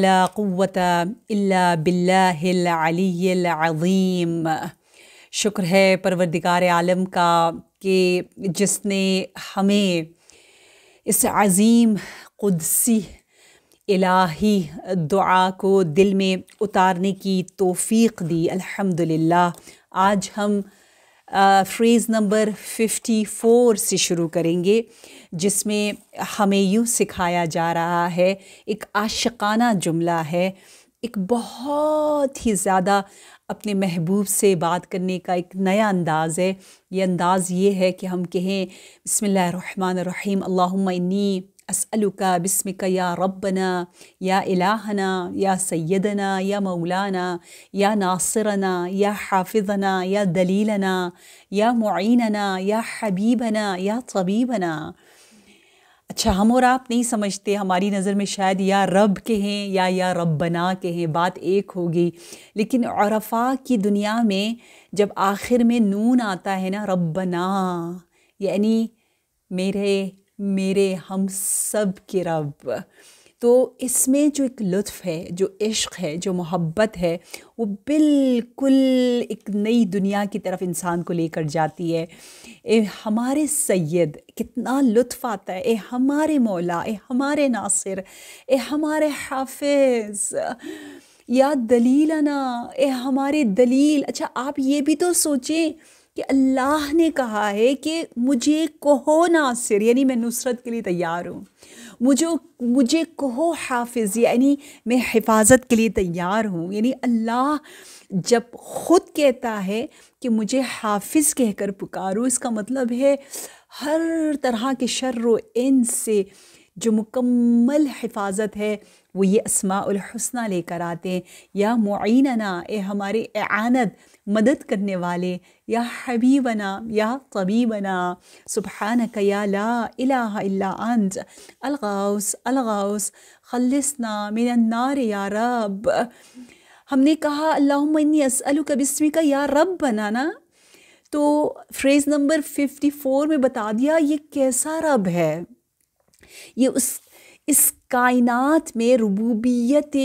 ला क़वत बिल्लाज़ीम शुक्र है परवरदिगार आलम का कि जिसने हमें इस अज़ीम क़ुदसी इलाही दुआ को दिल में उतारने की तोफ़ी दी अल्हम्दुलिल्लाह आज हम फ्रेज़ नंबर फिफ्टी फ़ोर से शुरू करेंगे जिसमें हमें यूँ सिखाया जा रहा है एक आशिकाना जुमला है एक बहुत ही ज़्यादा अपने महबूब से बात करने का एक नया अंदाज़ है ये अंदाज़ ये है कि हम कहें बसमीम अल्लानी असअलुका बिस्मिका या रब्बना या इलाहना या सैदना या मौलाना या नासिरना या हाफिजना या दलीलना या मुइनना या हबीबना या तबीबना अच्छा हम और आप नहीं समझते हमारी नज़र में शायद या रब के हैं या या रब बना के हैं बात एक होगी लेकिन औरफा की दुनिया में जब आखिर में नून आता है ना रब बना यानी मेरे मेरे हम सब के रब तो इसमें जो एक लुत्फ़ है जो इश्क है जो मोहब्बत है वो बिल्कुल एक नई दुनिया की तरफ इंसान को लेकर जाती है ए हमारे सैद कितना लुत्फ़ आता है ए हमारे मौला ए हमारे नासिर ए हमारे हाफिज़ या दलील ना ए हमारे दलील अच्छा आप ये भी तो सोचें कि अल्लाह ने कहा है कि मुझे कहो नासिर यानी मैं नुसरत के लिए तैयार हूँ मुझे मुझे कहो हाफिज़ यानी मैं हिफाजत के लिए तैयार हूँ यानी अल्लाह जब ख़ुद कहता है कि मुझे हाफिज़ कहकर पुकारो इसका मतलब है हर तरह के शर्र इन से जो मुकम्मल हिफाजत है वो ये असमाउलहसना लेकर आते या मुआनना ए हमारे आनत मदद करने वाले या हबीबना या तबीबना सुबहान कया ला अंत अलगाउस अलगाउस खलसना मेरा नार या रब हमने कहा अल्लाहमनी असलु का या रब बनाना तो फ्रेज़ नंबर फिफ्टी फ़ोर में बता दिया ये कैसा रब है ये उस इस कायनात में रबूबियत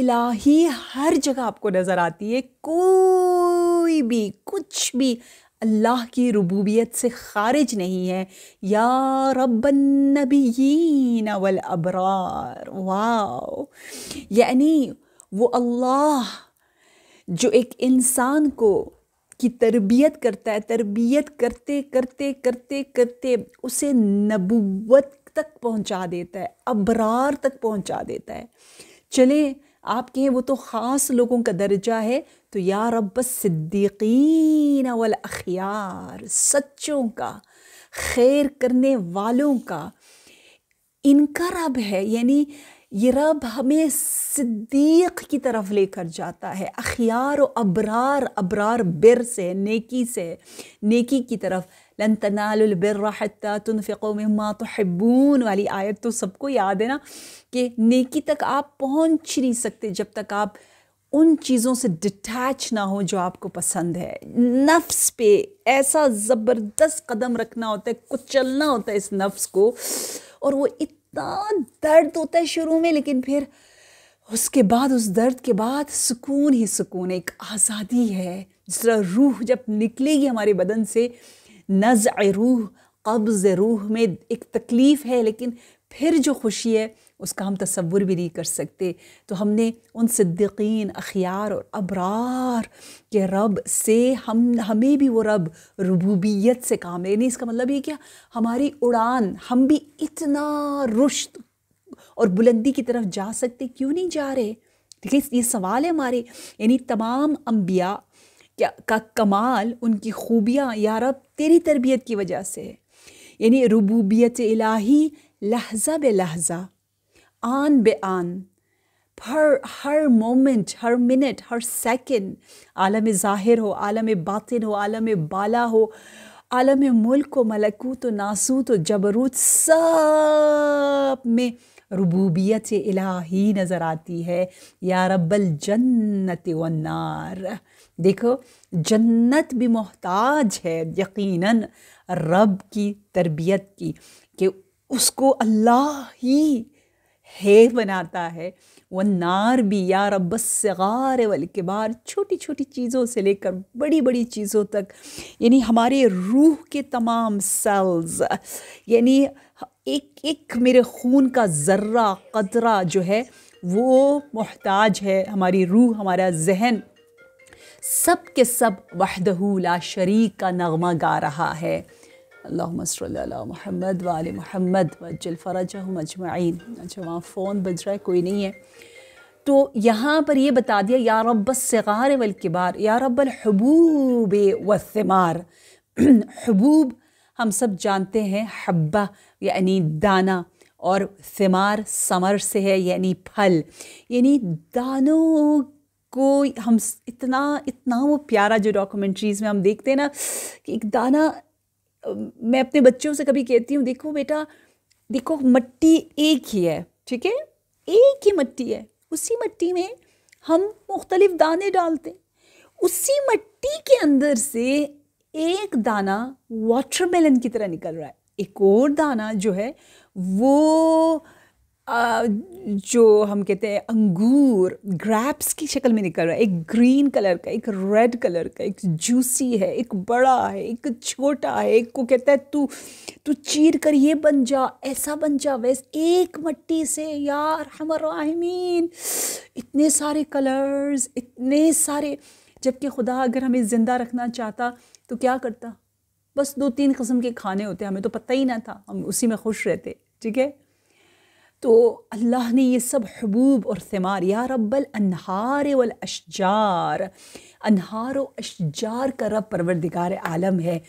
इलाही हर जगह आपको नज़र आती है कोई भी कुछ भी अल्लाह की रबूबियत से खारिज नहीं है या रबीन वल अबरार वाओ यानी वो अल्लाह जो एक इंसान को की तरबियत करता है तरबियत करते करते करते करते उसे नबूवत तक पहुंचा देता है अबरार तक पहुंचा देता है चले आपके हैं वो तो ख़ास लोगों का दर्जा है तो या रब सिद्दीकीन वल अखियार सच्चों का खैर करने वालों का इनका रब है यानी ये रब हमें सिद्दीक की तरफ लेकर जाता है अखियार और अबरार अबरार बिर से नेकी से नेकी की तरफ लन तनाल बिर्रा हत्ता तुनफ़ो मम्मा तो हब्बून वाली आयत तो सबको याद है ना कि नेकी तक आप पहुंच नहीं सकते जब तक आप उन चीज़ों से डिटैच ना हो जो आपको पसंद है नफ्स पे ऐसा ज़बरदस्त कदम रखना होता है कुचलना होता है इस नफ्स को और वो इतना दर्द होता है शुरू में लेकिन फिर उसके बाद उस दर्द के बाद सुकून ही सुकून एक आज़ादी है जिस तरह रूह जब निकलेगी हमारे बदन से नज़ रूह कब्ज़ रूह में एक तकलीफ़ है लेकिन फिर जो खुशी है उसका हम तस्वुर भी नहीं कर सकते तो हमने उन सिद्दीकीन अखियार और अबरार के रब से हम हमें भी वो रब रबूबियत से काम नहीं इसका मतलब ये क्या हमारी उड़ान हम भी इतना रुश्त और बुलंदी की तरफ जा सकते क्यों नहीं जा रहे ठीक है ये सवाल है हमारे यानी तमाम अम्बिया क्या का कमाल उनकी खूबियाँ या रब तेरी तरबियत की वजह से है यानी रबूबियत इलाही लहजा बे लहजा आन बे आन हर हर मोमेंट हर मिनट हर सेकंड आलम ज़ाहिर हो आलम बातिन हो आलम बाला हो आलम मुल्क व मलकूत व नासूत व जबरूत सब में रबूबियत इलाही नज़र आती है या रब्बल जन्नत वन्नार देखो जन्नत भी मोहताज है यकीनन रब की तरबियत की कि उसको अल्लाह ही है बनाता है वन्नार भी या रब के बार छोटी छोटी चीज़ों से लेकर बड़ी बड़ी चीज़ों तक यानी हमारे रूह के तमाम सेल्स यानी एक एक मेरे खून का ज़र्रा कतरा जो है वो मोहताज है हमारी रूह हमारा जहन सब के सब वहदहू ला शरीक का नगमा गा रहा है अल्लाह महमद वाल महमद वजलफ़रज मजमाइन अच्छा वहाँ फ़ोन बज रहा है कोई नहीं है तो यहाँ पर ये बता दिया या रब सगार वलकबार या रब्बल हबूब वस्मार हबूब हम सब जानते हैं हब्बा यानी दाना और सिमार समर से है यानी फल यानी दानों को हम इतना इतना वो प्यारा जो डॉक्यूमेंट्रीज़ में हम देखते हैं ना कि एक दाना मैं अपने बच्चों से कभी कहती हूँ देखो बेटा देखो मट्टी एक ही है ठीक है एक ही मट्टी है उसी मट्टी में हम मुख्तलिफ दाने डालते उसी मट्टी के अंदर से एक दाना वाटरमेलन की तरह निकल रहा है एक और दाना जो है वो जो हम कहते हैं अंगूर ग्रैप्स की शक्ल में निकल रहा है एक ग्रीन कलर का एक रेड कलर का एक जूसी है एक बड़ा है एक छोटा है एक को कहता है तू तू चीर कर ये बन जा ऐसा बन जा वैस एक मट्टी से यार हमराहमीन इतने सारे कलर्स इतने सारे जबकि खुदा अगर हमें ज़िंदा रखना चाहता तो क्या करता बस दो तीन कस्म के खाने होते हमें तो पता ही ना था हम उसी में खुश रहते ठीक है तो अल्लाह ने ये सब हबूब और थमार या रब्बल अनहार वल अशजार अनहार और अशजार का रब परवरदिगार आलम है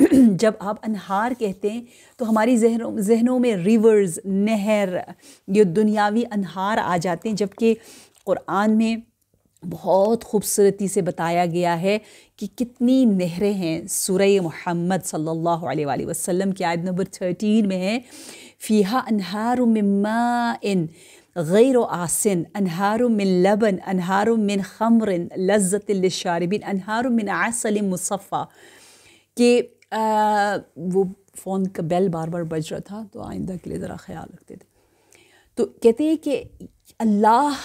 जब आप अनहार कहते हैं तो हमारी जहनों जहनों में रिवर्स नहर ये दुनियावी अनहार आ जाते हैं जबकि क़ुरान में बहुत खूबसूरती से बताया गया है कि कितनी नहरें हैं सूर्य मोहम्मद सल्लल्लाहु अलैहि वसल्लम की आयत नंबर थर्टीन में है فيها أنهار من ماء غير عاصن أنهار من لبن أنهار من خمر لذة للشاربين أنهار من عسل مصفى كي آه وہ فون کا بیل بار بار بج رہا تھا تو آئندہ کے لیے ذرا خیال تھے تو کہتے ہیں اللہ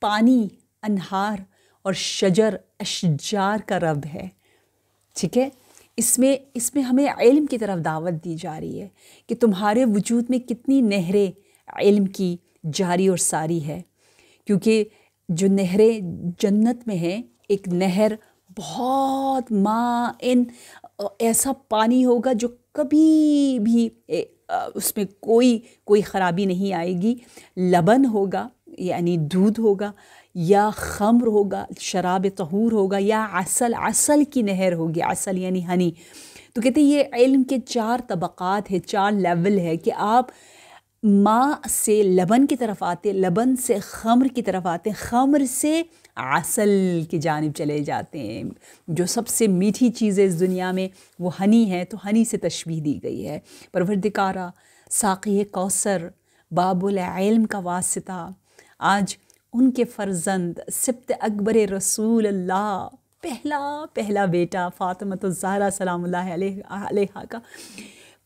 پانی انہار اور شجر اشجار کا رب ہے ٹھیک ہے इसमें इसमें हमें इल्म की तरफ दावत दी जा रही है कि तुम्हारे वजूद में कितनी नहरें इल्म की जारी और सारी है क्योंकि जो नहरें जन्नत में हैं एक नहर बहुत माँ इन ऐसा पानी होगा जो कभी भी उसमें कोई कोई ख़राबी नहीं आएगी लबन होगा यानी दूध होगा या खम्र होगा शराब तहूर होगा या असल असल की नहर होगी असल यानी हनी तो कहते हैं ये इल्म के चार तबक़ात है चार लेवल है कि आप माँ से लबन की तरफ आते लबन से खम्र की तरफ आते खम्र से असल की जानब चले जाते हैं जो सबसे मीठी चीज़ है इस दुनिया में वो हनी है तो हनी से तशबी दी गई है परवरदिकारा साक़ी कौसर बाबुल इल्म का वास्ता आज उनके फ़र्जंद सिप्त अकबर रसूल अल्लाह पहला पहला बेटा फ़ातमत तो ज़ारा सलाम अलैहा का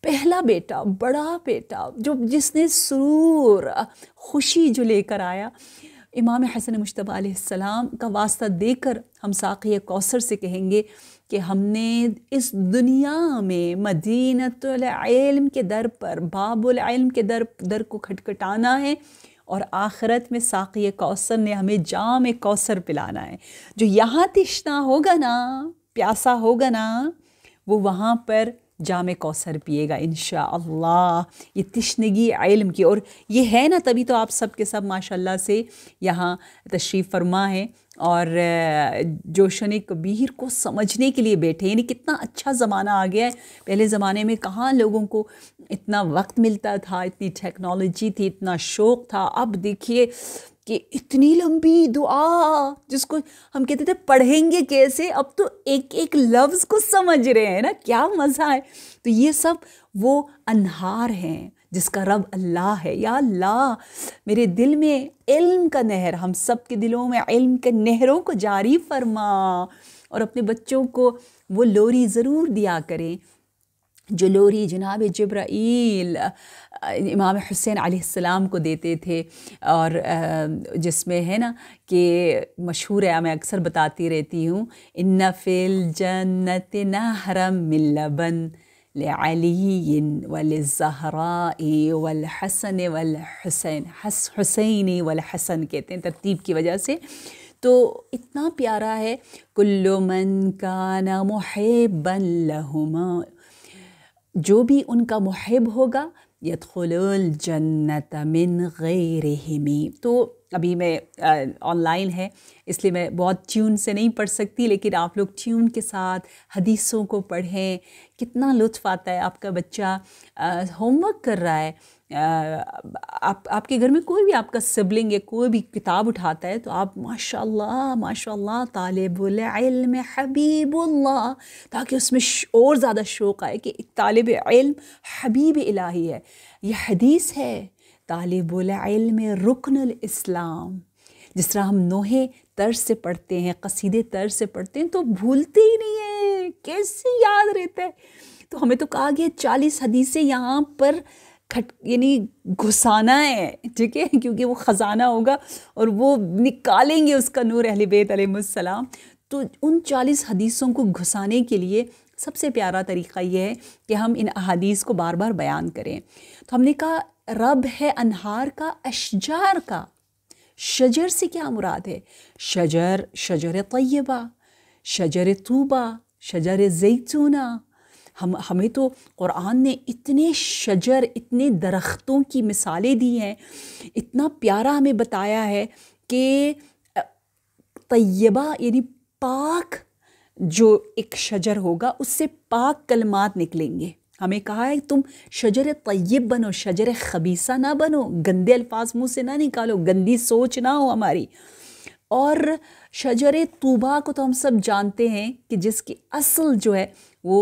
पहला बेटा बड़ा बेटा जो जिसने सुरूर खुशी जो लेकर आया इमाम हसन मुशतबा सलाम का वास्ता देकर हम साक़ी कौसर से कहेंगे कि हमने इस दुनिया में मदीनतम के दर पर बाबुल के दर दर को खटखटाना है और आखरत में साक़ी कौसर ने हमें जाम कौसर पिलाना है जो यहाँ तिश्ना होगा ना प्यासा होगा ना वो वहाँ पर जाम कौसर पिएगा इन अल्लाह ये तिश्नगी इल्म की और ये है ना तभी तो आप सब के सब माशाल्लाह से यहाँ तशरीफ़ फरमा है और जोशन कबीर को समझने के लिए बैठे यानी कितना अच्छा ज़माना आ गया है पहले ज़माने में कहाँ लोगों को इतना वक्त मिलता था इतनी टेक्नोलॉजी थी इतना शौक़ था अब देखिए कि इतनी लंबी दुआ जिसको हम कहते थे पढ़ेंगे कैसे अब तो एक एक लफ्ज़ को समझ रहे हैं ना क्या मज़ा है तो ये सब वो अनहार हैं जिसका रब अल्लाह है या अल्लाह मेरे दिल में इल्म का नहर हम सब के दिलों में इल्म के नहरों को जारी फरमा और अपने बच्चों को वो लोरी ज़रूर दिया करें जो लोरी जनाब जब्राइल इमाम हुसैन सलाम को देते थे और जिसमें है ना कि मशहूर है मैं अक्सर बताती रहती हूँ इन्ना फिल जन्नत नहरम मिल्लबन لعلي وللزهراء والحسن والحسैन हस हुसैनी वलहसन कहते हैं तरतीब की वजह से तो इतना प्यारा है कुल्लु मन का ना मुहबन जो भी उनका मुहब होगा यदखल जन्नत मिन गैर तो अभी मैं ऑनलाइन है इसलिए मैं बहुत ट्यून से नहीं पढ़ सकती लेकिन आप लोग ट्यून के साथ हदीसों को पढ़ें कितना लुत्फ़ आता है आपका बच्चा होमवर्क कर रहा है आप आपके घर में कोई भी आपका सिबलिंग या कोई भी किताब उठाता है तो आप माशाल्लाह माशाल्लाह तालिबुल इल्म हबीबुल्लाह ताकि उसमें और ज़्यादा शौक़ आए कि एक तालिब इल्म हबीब इलाही है यह हदीस है तालब रुकन इस्लाम जिस तरह हम नोहे तर्ज से पढ़ते हैं कसीदे तर्ज से पढ़ते हैं तो भूलते ही नहीं है कैसे याद रहता है तो हमें तो कहा गया चालीस हदीसें यहाँ पर खट यानी घुसाना है ठीक है क्योंकि वो ख़जाना होगा और वो निकालेंगे उसका नूर अहल बेतम अलैहिस्सलाम तो उन चालीस हदीसों को घुसाने के लिए सबसे प्यारा तरीका यह है कि हम इन अहादीस को बार बार बयान करें तो हमने कहा रब है अनहार का अशजार का शजर से क्या मुराद है शजर शजर तय्यबा शजर तूबा शजर जैतूना हम हमें तो क़ुरान ने इतने शजर इतने दरख्तों की मिसालें दी हैं इतना प्यारा हमें बताया है कि तय्यबा यानी पाक जो एक शजर होगा उससे पाक कलमात निकलेंगे हमें कहा है तुम शजर तयब बनो शजर खबीसा ना बनो गंदे अल्फाज मुंह से ना निकालो गंदी सोच ना हो हमारी और शजर तूबा को तो हम सब जानते हैं कि जिसकी असल जो है वो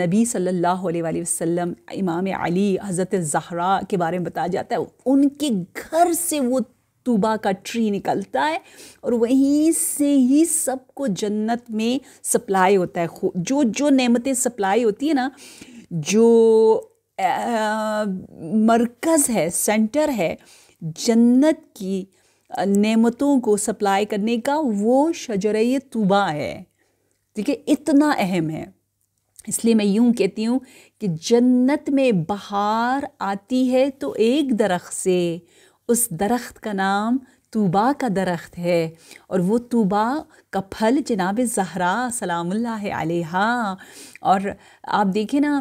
नबी सल्लल्लाहु अलैहि वसल्लम इमाम अली हज़रत जहरा के बारे में बताया जाता है उनके घर से वो तूबा का ट्री निकलता है और वहीं से ही सबको जन्नत में सप्लाई होता है जो जो नेमतें सप्लाई होती है ना जो मरकज़ है सेंटर है जन्नत की नेमतों को सप्लाई करने का वो शजर तुबा है ठीक है इतना अहम है इसलिए मैं यूँ कहती हूँ कि जन्नत में बहार आती है तो एक दरख्त से उस दरख्त का नाम तूबा का दरख्त है और वो तूबा का फल जनाब जहरा सलाम आलिहा और आप देखें ना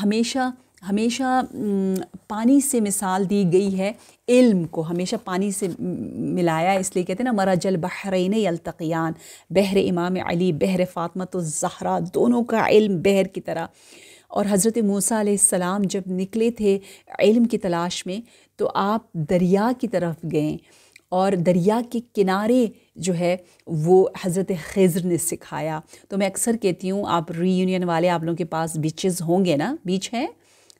हमेशा हमेशा पानी से मिसाल दी गई है इल्म को हमेशा पानी से मिलाया इसलिए कहते हैं ना जल बहरीन अलतकियान बहर इमाम अली बहर फ़ातमत तो जहरा दोनों का इल्म बहर की तरह और हज़रत मूसा सलाम जब निकले थे इल्म की तलाश में तो आप दरिया की तरफ गए और दरिया के किनारे जो है वो हज़रत खज़र ने सिखाया तो मैं अक्सर कहती हूँ आप रीयूनियन वाले आप लोगों के पास बीचेस होंगे ना बीच हैं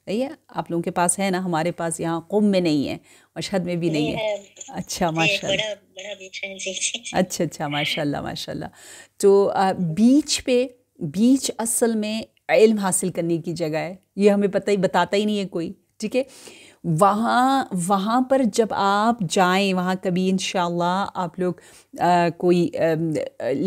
ये आप लोगों के पास है ना हमारे पास यहाँ कुम में नहीं है मशहद में भी नहीं है अच्छा माशा अच्छा अच्छा माशाल्लाह माशाल्लाह तो बीच पे बीच असल में इल्म हासिल करने की जगह है ये हमें पता ही बताता ही नहीं है कोई ठीक है वहाँ वहाँ पर जब आप जाएं वहाँ कभी इन आप लोग आ, कोई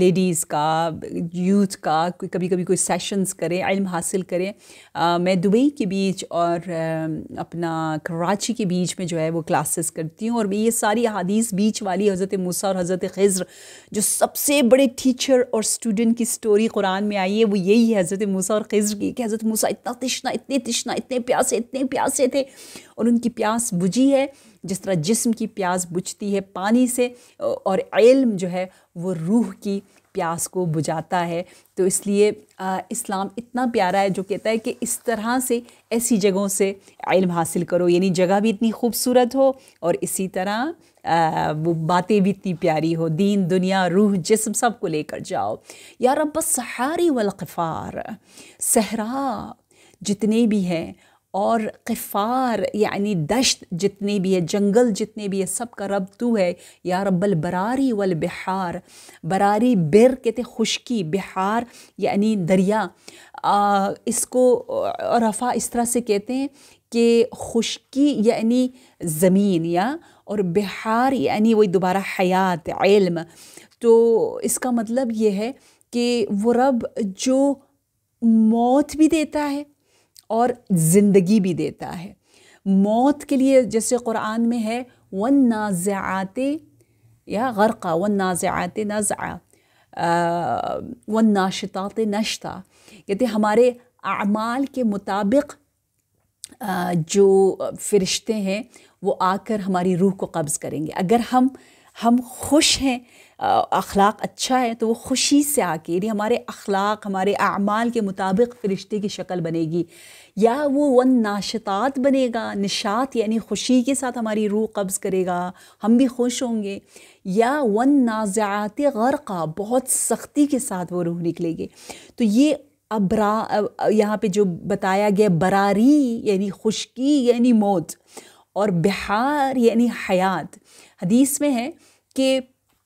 लेडीज़ का यूथ का कोई कभी कभी कोई सेशंस करें इल्म हासिल करें आ, मैं दुबई के बीच और आ, अपना कराची के बीच में जो है वो क्लासेस करती हूँ और ये सारी हदीस बीच वाली हज़रत मूसा और हज़रत खज़र जो सबसे बड़े टीचर और स्टूडेंट की स्टोरी कुरान में आई है वो यही है हज़रत मूसा और खज़र की कि हज़रत मूसा इतना तशना इतने तिश्ना इतने प्यासे इतने प्यासे थे और उनकी प्यास बुझी है जिस तरह जिस्म की प्यास बुझती है पानी से और इल्म जो है वो रूह की प्यास को बुझाता है तो इसलिए इस्लाम इतना प्यारा है जो कहता है कि इस तरह से ऐसी जगहों से इल्म हासिल करो यानी जगह भी इतनी खूबसूरत हो और इसी तरह वो बातें भी इतनी प्यारी हो दीन दुनिया रूह जिस्म सब को लेकर जाओ या बस सहारी वलकफ़ार सहरा जितने भी हैं और क़फ़ार यानी दश्त जितने भी है जंगल जितने भी है सब का रब तू है या रब्बल बरारी वल बिहार बरारी बिर कहते खुशकी बिहार यानी दरिया आ, इसको रफ़ा इस तरह से कहते हैं कि खुशकी यानी ज़मीन या और बिहार यानी वही दोबारा हयात इल्म तो इसका मतलब ये है कि वो रब जो मौत भी देता है और ज़िंदगी भी देता है मौत के लिए जैसे कुरान में है वन नाज़ात या गरक़ा वन नाज़ात नज़ा वन नाशतात नश्ता कहते हमारे अमाल के मुताबिक जो फ़रिश्ते हैं वो आकर हमारी रूह को कब्ज़ करेंगे अगर हम हम खुश हैं अखलाक अच्छा है तो वो खुशी से आके यानी हमारे अखलाक हमारे अमाल के मुताबिक फ़रिश्ते की शक्ल बनेगी या वो वन नाशतात बनेगा निशात यानी खुशी के साथ हमारी रूह कब्ज़ करेगा हम भी खुश होंगे या वन नाज़ात गरका बहुत सख्ती के साथ वो रूह निकलेगी तो ये अबरा यहाँ पे जो बताया गया बरारी यानी खुशकी यानी मौत और बिहार यानी हयात हदीस में है कि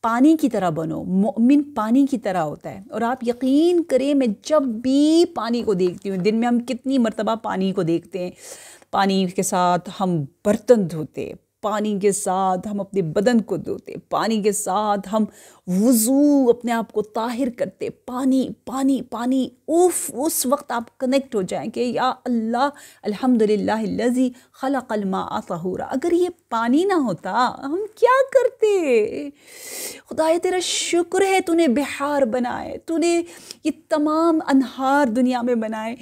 पानी की तरह बनो मोमिन पानी की तरह होता है और आप यकीन करें मैं जब भी पानी को देखती हूँ दिन में हम कितनी मरतबा पानी को देखते हैं पानी के साथ हम बर्तन धोते पानी के साथ हम अपने बदन को धोते पानी के साथ हम वज़ू अपने आप को ताहिर करते पानी पानी पानी उफ उस वक्त आप कनेक्ट हो जाएंगे या अल्लाह अल्हम्दुलिल्लाह लजी खलक अलमा तहूरा अगर ये पानी ना होता हम क्या करते खुदाए तेरा शुक्र है तूने बिहार बनाए तूने ये तमाम अनहार दुनिया में बनाए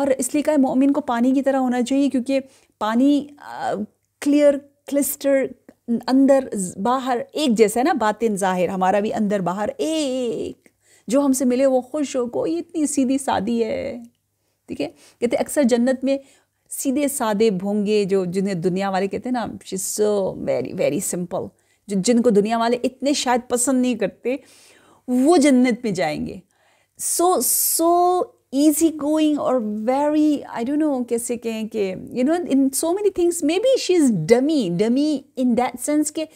और इसलिए कहा मोमिन को पानी की तरह होना चाहिए क्योंकि पानी क्लियर क्लिस्टर अंदर बाहर एक जैसा है ना बातिन ज़ाहिर हमारा भी अंदर बाहर एक जो हमसे मिले वो खुश हो को ये इतनी सीधी सादी है ठीक है कहते अक्सर जन्नत में सीधे सादे भोंगे जो जिन्हें दुनिया वाले कहते हैं ना she so very very simple जो जिनको दुनिया वाले इतने शायद पसंद नहीं करते वो जन्नत में जाएंगे सो सो ईजी गोइंग और वेरी आई don't नो कैसे कहें कि you know in so so many maybe she is dummy dummy in that sense के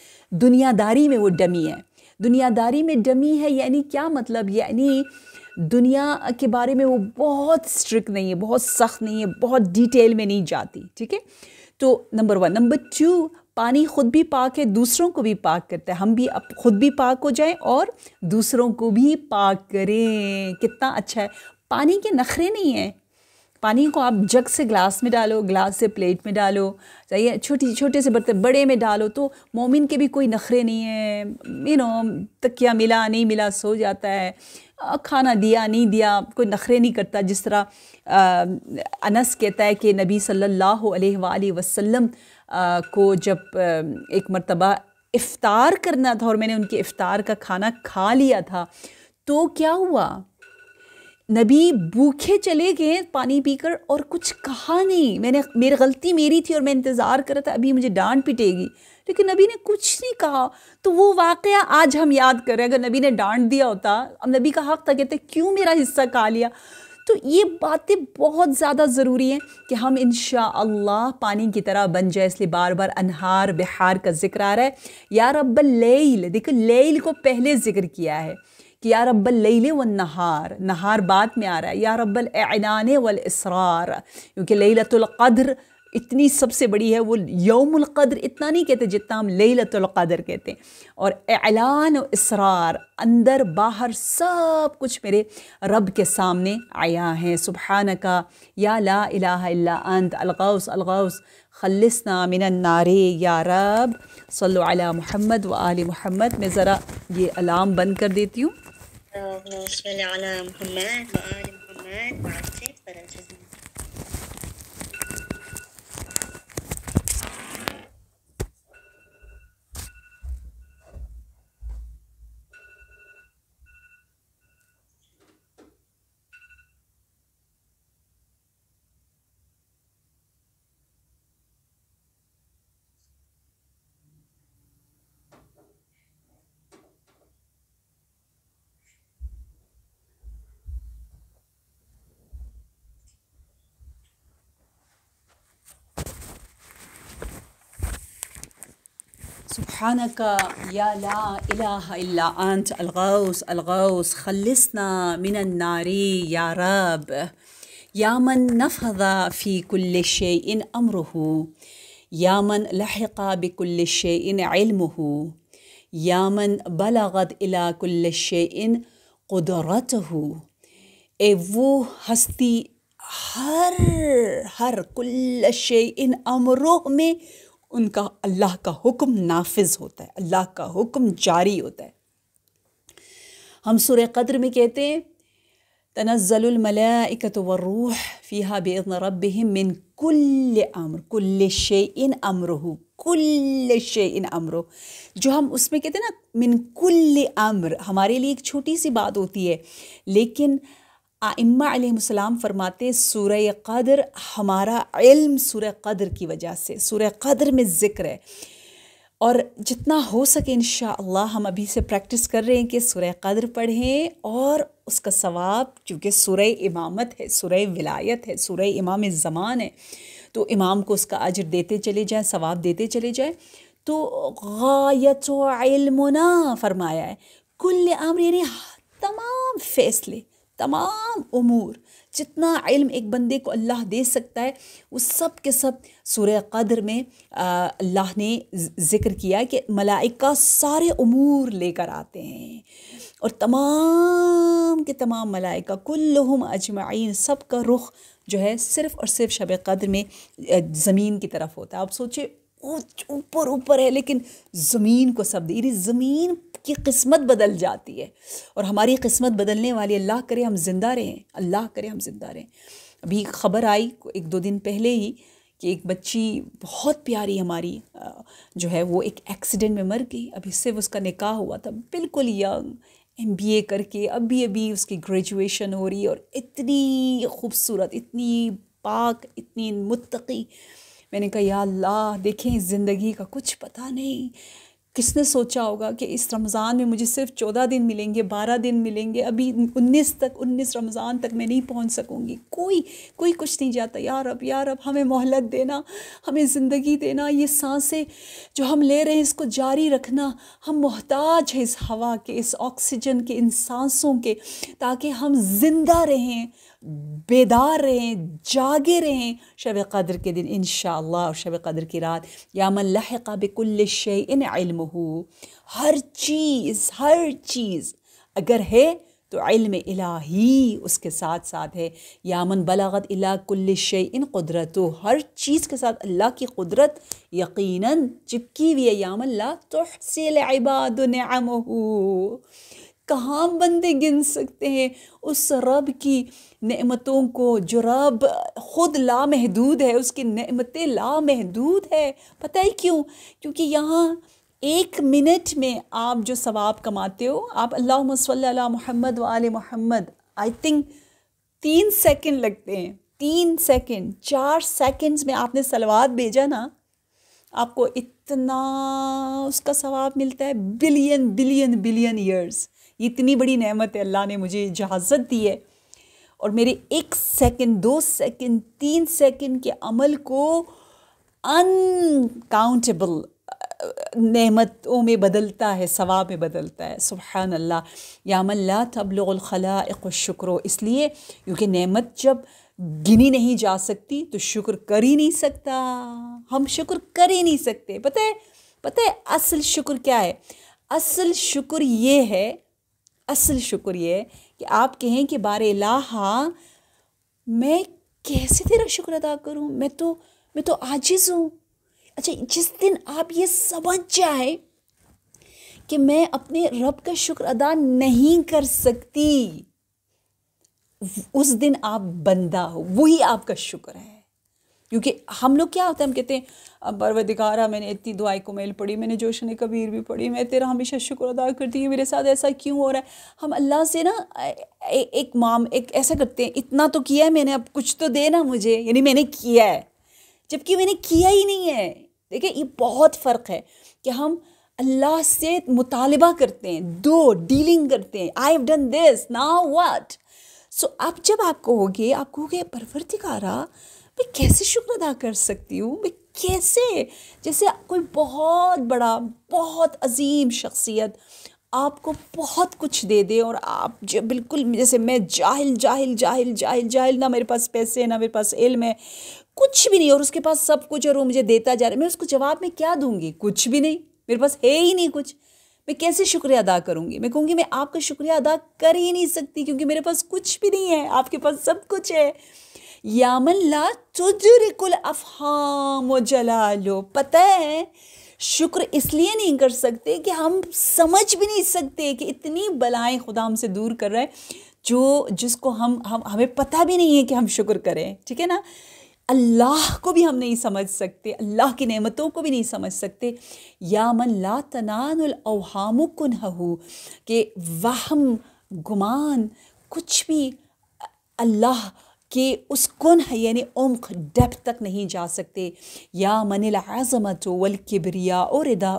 दुनियादारी में वो डमी है दुनियादारी में डमी है यानी क्या मतलब यानी दुनिया के बारे में वो बहुत स्ट्रिक्ट नहीं है बहुत सख्त नहीं है बहुत डिटेल में नहीं जाती ठीक है तो नंबर वन नंबर टू पानी ख़ुद भी पाक है दूसरों को भी पाक करता है हम भी अब ख़ुद भी पाक हो जाएं और दूसरों को भी पाक करें कितना अच्छा है पानी के नखरे नहीं हैं पानी को आप जग से ग्लास में डालो ग्लास से प्लेट में डालो चाहिए छोटी छोटे से बर्तन बड़े में डालो तो मोमिन के भी कोई नखरे नहीं है यू नो तकिया मिला नहीं मिला सो जाता है खाना दिया नहीं दिया कोई नखरे नहीं करता जिस तरह आ, अनस कहता है कि नबी सल्लल्लाहु अलैहि वसल्लम आ, को जब आ, एक मरतबा इफ़ार करना था और मैंने उनके इफ़ार का खाना खा लिया था तो क्या हुआ नबी भूखे चले गए पानी पीकर और कुछ कहा नहीं मैंने मेरी गलती मेरी थी और मैं इंतज़ार कर रहा था अभी मुझे डांट पिटेगी लेकिन नबी ने कुछ नहीं कहा तो वो वाक़ आज हम याद करें अगर नबी ने डांट दिया होता अब नबी का हक़ था कहते क्यों मेरा हिस्सा खा लिया तो ये बातें बहुत ज़्यादा ज़रूरी हैं कि हम इन पानी की तरह बन जाए इसलिए बार बार अनहार बिहार का जिक्र आ रहा है या रब्बल लेल देखो लेल को पहले जिक्र किया है कि या रब्बल लेल व नहार नहार बाद में आ रहा है या रब्बल एनान वसरार इसरार क्योंकि लेलतुल्क़द्र इतनी सबसे बड़ी है वो यौमुल कद्र इतना नहीं कहते जितना हम लतुल कदर कहते हैं और ऐलान इसरार अंदर बाहर सब कुछ मेरे रब के सामने आया है सुबहान का या ला इला अंत अलगौस अलगौस खलसना मिन नारे या रब सल्लु अला व आल महमद मैं ज़रा ये अलार्म बंद कर देती हूँ سبحانك يا لا إله إلا أنت الغوص الغوص خلصنا من النار يا رب يا من نفذ في كل شيء أمره يا من لحق بكل شيء علمه يا من بلغت إلى كل شيء قدرته اے وہ ہستی هر ہر کل شیء امروہ उनका अल्लाह का हुक्म नाफिज होता है अल्लाह का हुक्म जारी होता है हम सुर कद्र में कहते हैं तनज़लमलाकत वरूह फ़िहा बेन रब मिन कुल अमर कुल शे इन अमरहू कुल शे इन अमरो जो हम उसमें कहते हैं ना मिन कुल अमर हमारे लिए एक छोटी सी बात होती है लेकिन आम्माम फरमाते सूर कदर हमारा इल्म सूर कदर की वजह से सूर कदर में ज़िक्र है और जितना हो सके इन हम अभी से प्रैक्टिस कर रहे हैं कि सूर्य कदर पढ़ें और उसका सवाब चूँकि सूर्य इमामत है सूर्य विलायत है सूर्य इमाम ज़मान है तो इमाम को उसका अजर देते चले जाएँ सवाब देते चले जाएँ तो गायत इल्मुना फरमाया है कुल आम्र यानी तमाम फैसले तमाम अमूर जितना इल्म एक बंदे को अल्लाह दे सकता है उस सब के सब सुर कदर में अल्लाह ने ज़िक्र किया कि मलाइका सारे अमूर लेकर आते हैं और तमाम के तमाम मलाइका कुल्लुहुम अजमाइन सब का रुख जो है सिर्फ़ और सिर्फ शब कदर में ज़मीन की तरफ होता है आप सोचिए ऊपर ऊपर है लेकिन ज़मीन को सब दे ज़मीन की किस्मत बदल जाती है और हमारी किस्मत बदलने वाली अल्लाह करे हम ज़िंदा रहें अल्लाह करे हम ज़िंदा रहें अभी ख़बर आई एक दो दिन पहले ही कि एक बच्ची बहुत प्यारी हमारी जो है वो एक एक्सीडेंट में मर गई अभी सिर्फ उसका निकाह हुआ था बिल्कुल यंग एम बी ए करके अभी अभी उसकी ग्रेजुएशन हो रही और इतनी खूबसूरत इतनी पाक इतनी मुतकी मैंने कहा या अल्लाह देखें ज़िंदगी का कुछ पता नहीं किसने सोचा होगा कि इस रमज़ान में मुझे सिर्फ चौदह दिन मिलेंगे बारह दिन मिलेंगे अभी उन्नीस तक उन्नीस रमज़ान तक मैं नहीं पहुंच सकूंगी कोई कोई कुछ नहीं जाता यार अब यार अब हमें मोहलत देना हमें ज़िंदगी देना ये सांसें जो हम ले रहे हैं इसको जारी रखना हम मोहताज हैं इस हवा के इस ऑक्सीजन के इन सांसों के ताकि हम ज़िंदा रहें बेदार रहें जागे रहें शब कदर के दिन इन और शब कदर की रात या मन लहका बिकुल्ल शे इन इल्म हो हर चीज़ हर चीज़ अगर है तो इल्म इलाही उसके साथ साथ है यामन बलागत इला कुल्ल शे इन कुदरत हर चीज़ के साथ अल्लाह की कुदरत यकीनन चिपकी हुई है यामन ला इबाद नम कहाँ बंदे गिन सकते हैं उस रब की नमतों को जो रब ख़ुद लामहदूद है उसकी नमतें लामहदूद है पता ही क्यों क्योंकि यहाँ एक मिनट में आप जो सवाब कमाते हो आप अल्लाह मसल महमद वाल महमद आई थिंक तीन सेकंड लगते हैं तीन सेकंड चार सेकंड्स में आपने सलवाद भेजा ना आपको इतना उसका सवाब मिलता है बिलियन बिलियन बिलियन ईयर्स इतनी बड़ी नेमत है अल्लाह ने मुझे इजाज़त दी है और मेरे एक सेकंड दो सेकंड तीन सेकंड के अमल को अनकाउंटेबल नमतों में बदलता है सवाब में बदलता है सुबहान अल्लाह यामल्ला तबलखलाक शुक्र इसलिए क्योंकि नेमत जब गिनी नहीं जा सकती तो शुक्र कर ही नहीं सकता हम शुक्र कर ही नहीं सकते पता है पता है असल शुक्र क्या है असल शुक्र ये है असल शुक्र ये है कि आप कहें कि बार लाहा मैं कैसे तेरा शुक्र अदा करूँ मैं तो मैं तो आजिज़ हूँ अच्छा जिस दिन आप ये समझ जाए कि मैं अपने रब का शुक्र अदा नहीं कर सकती उस दिन आप बंदा हो वही आपका शुक्र है क्योंकि हम लोग क्या होता है हम कहते हैं परवदिगारा मैंने इतनी दुआई को मेल पढ़ी मैंने जोश ने कबीर भी पढ़ी मैं तेरा हमेशा शुक्र अदा करती हूँ मेरे साथ ऐसा क्यों हो रहा है हम अल्लाह से ना ए, एक माम एक ऐसा करते हैं इतना तो किया है मैंने अब कुछ तो देना मुझे यानी मैंने किया है जबकि मैंने किया ही नहीं है देखिए ये बहुत फ़र्क है कि हम अल्लाह से मुतालबा करते हैं दो डीलिंग करते हैं I have done this now what so अब जब आप कहोगे आप कहोगे परवरतिकारा मैं कैसे शुक्र अदा कर सकती हूँ मैं कैसे जैसे कोई बहुत बड़ा बहुत अजीम शख्सियत आपको बहुत कुछ दे दे और आप जो बिल्कुल जैसे मैं जाहिल जाहिल जाहिल जाहिल जाहिल ना मेरे पास पैसे ना मेरे पास इल्म है कुछ भी नहीं और उसके पास सब कुछ और वो मुझे देता जा रहा है मैं उसको जवाब में क्या दूंगी कुछ भी नहीं मेरे पास है ही नहीं कुछ मैं कैसे शुक्रिया अदा करूँगी मैं कहूँगी मैं आपका शुक्रिया अदा कर ही नहीं सकती क्योंकि मेरे पास कुछ भी नहीं है आपके पास सब कुछ है यामन ला तुजरिकुल अफहाम जलालो पता है शुक्र इसलिए नहीं कर सकते कि हम समझ भी नहीं सकते कि इतनी बलाएं खुदा हमसे दूर कर रहे हैं जो जिसको हम हम हमें पता भी नहीं है कि हम शुक्र करें ठीक है ना अल्लाह को भी हम नहीं समझ सकते अल्लाह की नेमतों को भी नहीं समझ सकते या मन ला तनान कन हु के वहम गुमान कुछ भी अल्लाह के उस कन है यानी उम्क डेप तक नहीं जा सकते या मन आज़मत वल किबरिया और रिदा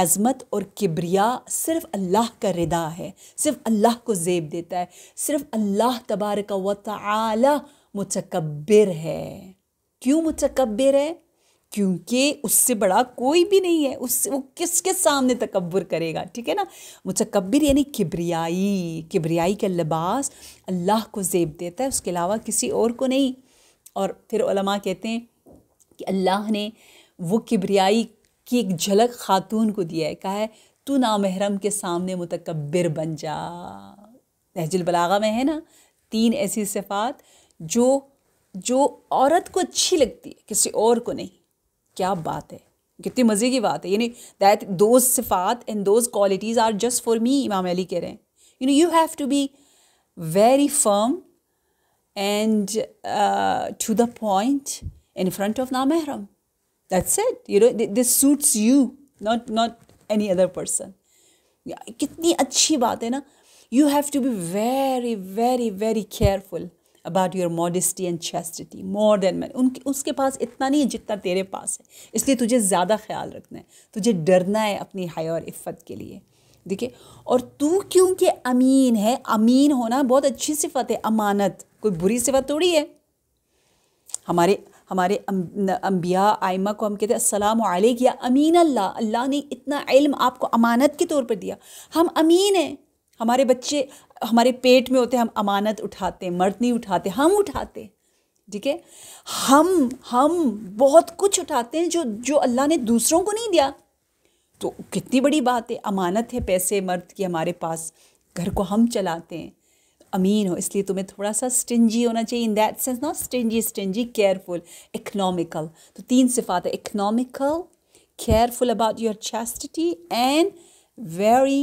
आज़मत और किबरिया सिर्फ़ अल्लाह का रिदा है सिर्फ़ अल्लाह को जेब देता है सिर्फ़ अल्लाह तबारक व तआला मुतकबिर है क्यों मुतकबिर है क्योंकि उससे बड़ा कोई भी नहीं है उससे वो किसके सामने तकबर करेगा ठीक है ना मुतकबिर यानी किबरियाई किबरियाई का लिबास अल्लाह को जेब देता है उसके अलावा किसी और को नहीं और फिर उलमा कहते हैं कि अल्लाह ने वो किबरियाई की एक झलक खातून को दिया है कहा है तू नामहरम के सामने मुतकबिर बन जा नहजुल बलागा में है ना तीन ऐसी सिफात जो जो औरत को अच्छी लगती है किसी और को नहीं क्या बात है कितनी मज़े की बात है यानी दैट दोज सिफात and those qualities are just for me Imam Ali कह रहे हैं you know you have to be very firm and to the point in front of ना महरम that's it you know this suits you not not any other person कितनी अच्छी बात है ना you have to be very very very careful about your modesty and chastity more than man उनके उसके पास इतना नहीं है जितना तेरे पास है इसलिए तुझे ज़्यादा ख्याल रखना है तुझे डरना है अपनी हाय और इफ़त के लिए देखिए और तू क्योंकि अमीन है अमीन होना बहुत अच्छी सिफत है अमानत कोई बुरी सिफत थोड़ी है हमारे हमारे अम्बिया आयमा को हम कहते हैं असलम आलिक या अमीन अल्लाह अल्लाह ने इतना इल्म आपको अमानत के तौर पर दिया हम अमीन हैं हमारे बच्चे हमारे पेट में होते हैं हम अमानत उठाते मर्द नहीं उठाते हम उठाते ठीक है हम हम बहुत कुछ उठाते हैं जो जो अल्लाह ने दूसरों को नहीं दिया तो कितनी बड़ी बात है अमानत है पैसे मर्द की हमारे पास घर को हम चलाते हैं अमीन हो इसलिए तुम्हें थोड़ा सा स्टिंजी होना चाहिए in that sense not stingy stingy careful economical तो तीन सिफात है economical careful about your chastity and very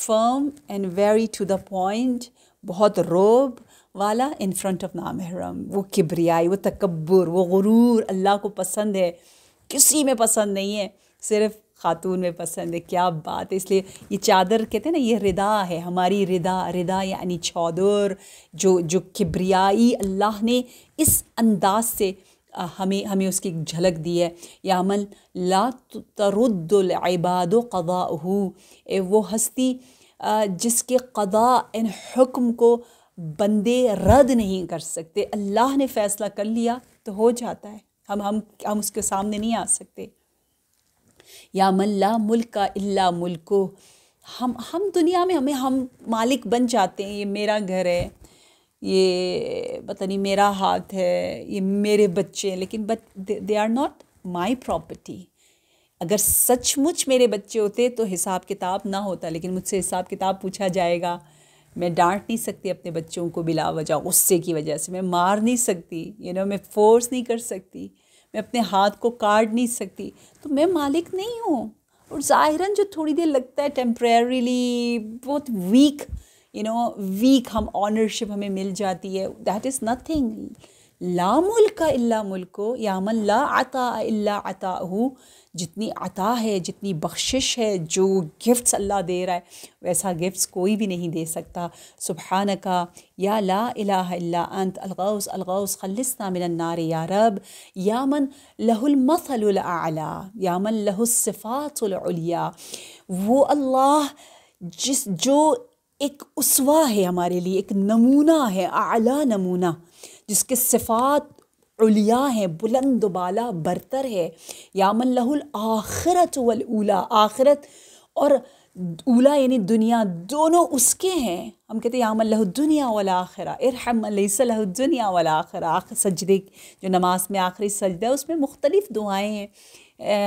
firm and very to the point बहुत रोब वाला इन फ्रंट ऑफ नामहरम वो किबरियाई वो तकबर वो गुरूर अल्लाह को पसंद है किसी में पसंद नहीं है सिर्फ ख़ातून में पसंद है क्या बात है इसलिए ये चादर कहते हैं ना ये रिदा है हमारी रिदा रिदा यानी चौदर जो जो किबरियाई अल्लाह ने इस अंदाज से हमें हमें उसकी झलक दी है यामल अमल ला तरुद्दुलबाद कदा हो वो हस्ती जिसके कदा इन हुक्म को बंदे रद्द नहीं कर सकते अल्लाह ने फ़ैसला कर लिया तो हो जाता है हम हम हम उसके सामने नहीं आ सकते या मल्ला मुल्क का अल्ला मुल्को हम हम दुनिया में हमें हम मालिक बन जाते हैं ये मेरा घर है ये पता नहीं मेरा हाथ है ये मेरे बच्चे लेकिन but they are not my property अगर सचमुच मेरे बच्चे होते तो हिसाब किताब ना होता लेकिन मुझसे हिसाब किताब पूछा जाएगा मैं डांट नहीं सकती अपने बच्चों को बिला वजह गुस्से की वजह से मैं मार नहीं सकती यू you नो know, मैं फोर्स नहीं कर सकती मैं अपने हाथ को काट नहीं सकती तो मैं मालिक नहीं हूँ और ज़ाहिरन जो थोड़ी देर लगता है टेम्प्रेरीली बहुत वीक यू नो वीक हम ऑनरशिप हमें मिल जाती है दैट इज़ नथिंग ला मुल्क अल्ला मुल्को यामन ला आता अल्ला आता हूँ जितनी अता है जितनी बख्शिश है जो गिफ्ट्स अल्लाह दे रहा है वैसा गिफ्ट्स कोई भी नहीं दे सकता सुबहान का या ला इला अंत अलगौस अलगौस खलसना मिनन्नार या रब यामन लहुलमसला यामन लहुसफ़ातलिया वो अल्लाह जिस जो एक उसवा है हमारे लिए एक नमूना है आला नमूना जिसके सिफात उलिया हैं बुलंद बाला बरतर है यामन लहुल आखरत वल उला आखरत और उला यानी दुनिया दोनों उसके हैं हम कहते हैं लहु दुनिया वाला आखरा इरहमल्ला दुनिया वाला आखरा आखिर सजदे जो नमाज में आखिरी सजदा है उसमें मुख्तलिफ़ दुआएँ हैं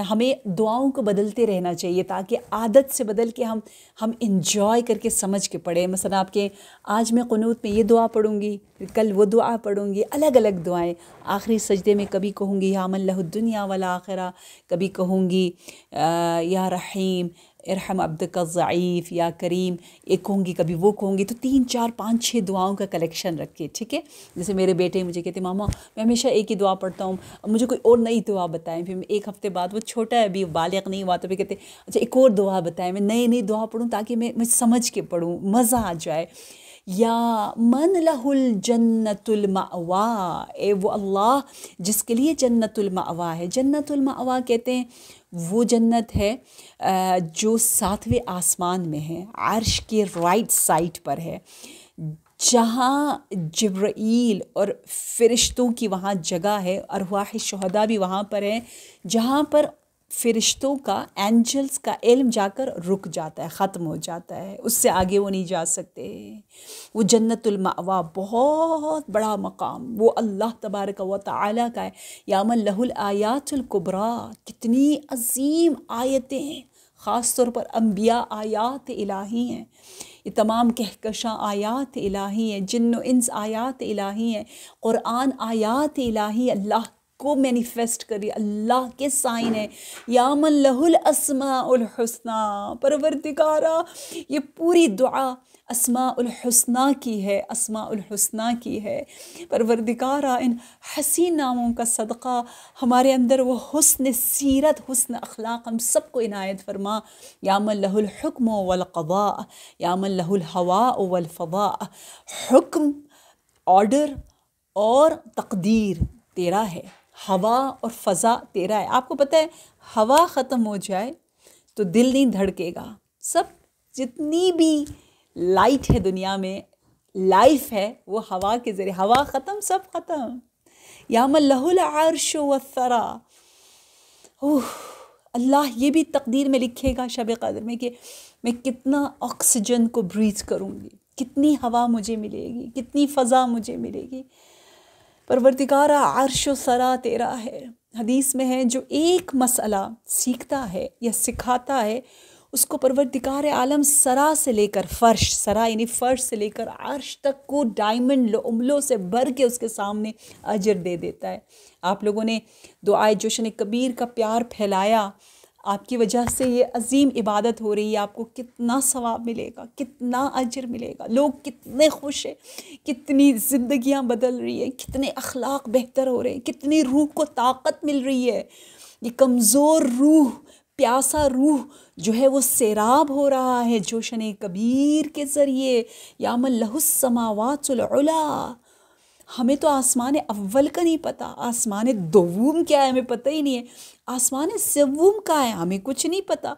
हमें दुआओं को बदलते रहना चाहिए ताकि आदत से बदल के हम हम इन्जॉय करके समझ के पढ़ें मसल आपके आज मैं क़नूत में ये दुआ पढ़ूँगी कल वो दुआ पढ़ूँगी अलग अलग दुआएं आखिरी सजदे में कभी कहूँगी या मल्लुनिया वाला आखरा कभी कहूँगी या रहीम इरहम अब्द का ज़ीफ़ या करीम एक कहूँगी कभी वो कहूँगी तो तीन चार पाँच छः दुआओं का कलेक्शन रखिए ठीक है जैसे मेरे बेटे मुझे कहते मामा मैं हमेशा एक ही दुआ पढ़ता हूँ मुझे कोई और नई दुआ बताएं फिर एक हफ़्ते बाद वो छोटा है अभी बालक नहीं हुआ तो भी कहते अच्छा एक और दुआ बताएं मैं नई नई दुआ पढ़ूँ ताकि मैं मैं समझ के पढ़ूँ मज़ा आ जाए या मन लहुल जन्नतुलमावा ए वो अल्लाह जिसके लिए जन्नतुलमावा है जन्नतुलमावा कहते हैं वो जन्नत है जो सातवें आसमान में है आर्श के राइट साइड पर है जहाँ जब्राइल और फ़रिश्तों की वहाँ जगह है अरवाह शहदा भी वहाँ पर है जहाँ पर फ़रिश्तों का एंजल्स का इल्म जाकर रुक जाता है ख़त्म हो जाता है उससे आगे वो नहीं जा सकते वो जन्नतुलमावा बहुत बड़ा मकाम वो अल्लाह तबारक व तै का है यामन लहुल कितनी अजीम आयतें हैं ख़ास तौर पर अम्बिया आयात इलाही हैं ये तमाम कहकशा आयात इलाही हैं जिन इंस आयात इलाही हैं क़ुरान आयात इलाही अल्लाह को मैनिफेस्ट करिए अल्लाह के साइन है यामन लहुल हसना परवरदिकारा ये पूरी दुआ हसना की है हसना की है परवरदिकारा इन हसीन नामों का सदक़ा हमारे अंदर वो हसन सीरत हसन अखलाक हम सबको इनायत फरमा यामन लहुलहकम वलकवा यामन लहुलहवा वलफवा हुक्म ऑर्डर और तकदीर तेरा है हवा और फ़ज़ा तेरा है आपको पता है हवा ख़त्म हो जाए तो दिल नहीं धड़केगा सब जितनी भी लाइट है दुनिया में लाइफ है वो हवा के ज़रिए हवा ख़त्म सब ख़त्म या मल्ल आरश वसरा ओह अल्लाह ये भी तकदीर में लिखेगा शब कदर में कि मैं कितना ऑक्सीजन को ब्रीथ करूँगी कितनी हवा मुझे मिलेगी कितनी फ़ज़ा मुझे मिलेगी परवरदिगारा आर्श सरा तेरा है हदीस में है जो एक मसला सीखता है या सिखाता है उसको परवरदिकार आलम सरा से लेकर फ़र्श सरा यानी फ़र्श से लेकर आर्श तक को डायमंड उमलों से भर के उसके सामने अजर दे देता है आप लोगों ने आए जोशन कबीर का प्यार फैलाया आपकी वजह से ये अजीम इबादत हो रही है आपको कितना सवाब मिलेगा कितना अजर मिलेगा लोग कितने खुश हैं कितनी ज़िंदियाँ बदल रही हैं कितने अखलाक बेहतर हो रहे हैं कितनी रूह को ताकत मिल रही है ये कमज़ोर रूह प्यासा रूह जो है वो सैराब हो रहा है जोशन कबीर के ज़रिए यामल यामल्लहुसमावातला हमें तो आसमान अव्वल का नहीं पता आसमान दोम क्या है हमें पता ही नहीं है आसमान सवूम का है हमें कुछ नहीं पता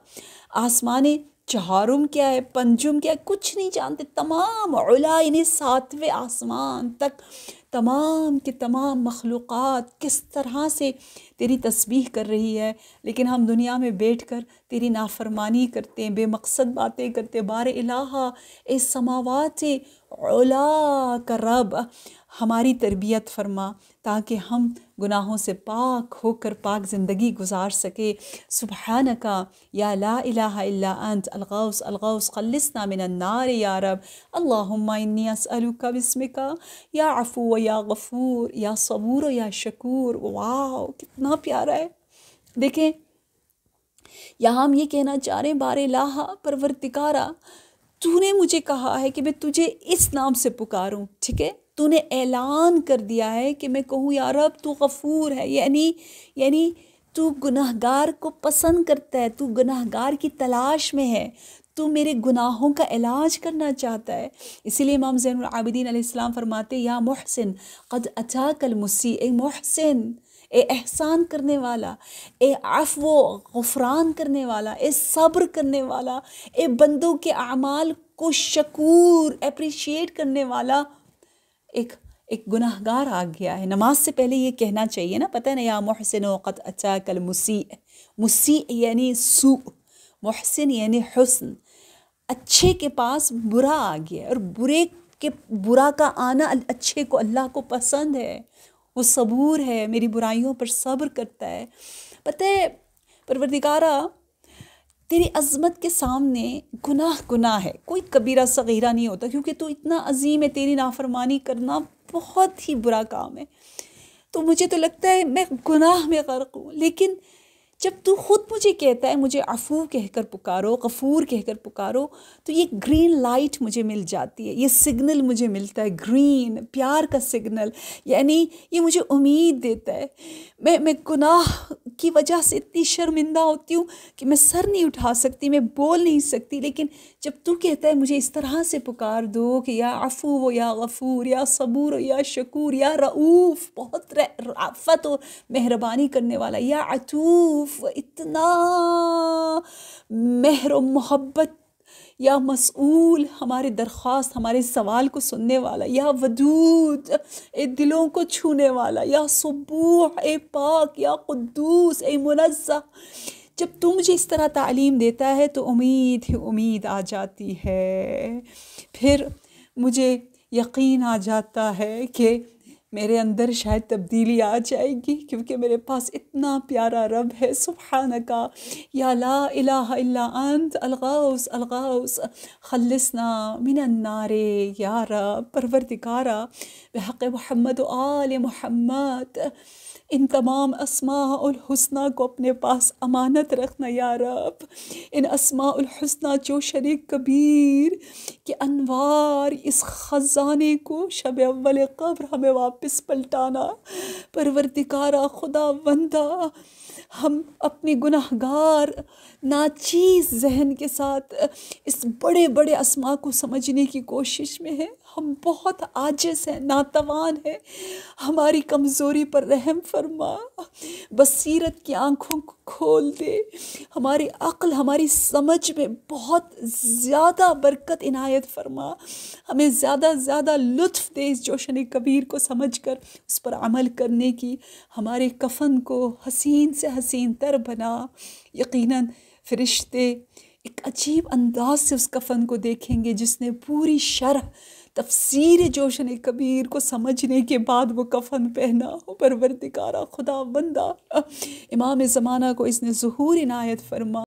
आसमान चहारुम क्या है पंजुम क्या है कुछ नहीं जानते तमाम उला इन्हें सातवें आसमान तक तमाम के तमाम मखलूक़ किस तरह से तेरी तस्बीह कर रही है लेकिन हम दुनिया में बैठ कर तेरी नाफरमानी करते हैं बेमकसद बातें करते हैं बार इलाहा ए समावात उला का रब हमारी तरबियत फरमा ताकि हम गुनाहों से पाक होकर पाक ज़िंदगी गुजार सके सुबहान का या ला इला अंत अलगौस अलगौस खलसना नार या रब अल्लाहुम्मा असलू का या अफ़ू या गफ़ूर या सबूर या शकूर वाह कितना प्यारा है देखें या हम ये कहना चाह रहे हैं बारे लाहा परवरतिकारा तूने मुझे कहा है कि मैं तुझे इस नाम से पुकारूं ठीक है तूने ऐलान कर दिया है कि मैं कहूँ यार अब तू गफ़ूर है यानी यानी तू गुनाहगार को पसंद करता है तू गुनाहगार की तलाश में है तू मेरे गुनाहों का इलाज करना चाहता है इसीलिए इमाम ज़ैनआबिदीन आसमाम फरमाते या मोहसिन कद अचा कल मुसी ए मोहसिन ए एहसान करने वाला ए आफ गफ़रान करने वाला ए सब्र करने वाला ए बंदों के अमाल को शकूर अप्रिशिएट करने वाला एक एक गुनाहगार आ गया है नमाज से पहले ये कहना चाहिए ना पता है ना या मोहसिन वक़त अच्छा कल मुसी मुसी यानी सू मोहसिन यानी हसन अच्छे के पास बुरा आ गया और बुरे के बुरा का आना अच्छे को अल्लाह को पसंद है वो सबूर है मेरी बुराइयों पर सब्र करता है पता है परवरदिकारा तेरी अजमत के सामने गुनाह गुनाह है कोई कबीरा सगीरा नहीं होता क्योंकि तू इतना अजीम है तेरी नाफरमानी करना बहुत ही बुरा काम है तो मुझे तो लगता है मैं गुनाह में गर्क हूँ लेकिन जब तू खुद मुझे कहता है मुझे अफू कहकर पुकारो गफूर कहकर पुकारो तो ये ग्रीन लाइट मुझे मिल जाती है ये सिग्नल मुझे मिलता है ग्रीन प्यार का सिग्नल यानी ये मुझे उम्मीद देता है मैं मैं गुनाह की वजह से इतनी शर्मिंदा होती हूँ कि मैं सर नहीं उठा सकती मैं बोल नहीं सकती लेकिन जब तू कहता है मुझे इस तरह से पुकार दो कि या अफू हो या गफूर या सबूर हो या शकूर या रऊफ़ बहुत राफत हो मेहरबानी करने वाला या अतूफ तशगुफ व इतना महर व मोहब्बत या मसूल हमारे दरख्वास्त हमारे सवाल को सुनने वाला या वदूद ए दिलों को छूने वाला या सबूह ए पाक या कुद्दूस ए मुनज़ा जब तू मुझे इस तरह तालीम देता है तो उम्मीद ही उम्मीद आ जाती है फिर मुझे यकीन आ जाता है कि मेरे अंदर शायद तब्दीली आ जाएगी क्योंकि मेरे पास इतना प्यारा रब है सुबहान का या ला इलाह इल्ला अंत अलगाउस अलगाउस खलसना मिनन्नारे यारा परवरदिकारा बहक़ महमद आल महमद इन तमाम असमाउलहसना को अपने पास अमानत रखना या रब इन असमाउलहसना जो शरीक कबीर के अनवार इस ख़जाने को शब अव्वल कब्र हमें वापस वापस पलटाना परवरदिकारा खुदा वंदा हम अपने गुनाहगार नाचीज़ जहन के साथ इस बड़े बड़े आसमां को समझने की कोशिश में हैं हम बहुत आजिज हैं नातवान हैं हमारी कमज़ोरी पर रहम फरमा बसीरत की आँखों को खोल दे हमारी अक्ल हमारी समझ में बहुत ज़्यादा बरकत इनायत फरमा हमें ज़्यादा ज़्यादा लुत्फ़ दे इस जोशन कबीर को समझ कर उस पर अमल करने की हमारे कफन को हसीन से हसीन तर बना यकीनन फ़रिश्ते एक अजीब अंदाज से उस कफन को देखेंगे जिसने पूरी शरह तफसीर जोशन कबीर को समझने के बाद वो कफन पहना परवरदिकारा खुदा बंदा इमाम ज़माना को इसने जहूर इनायत फरमा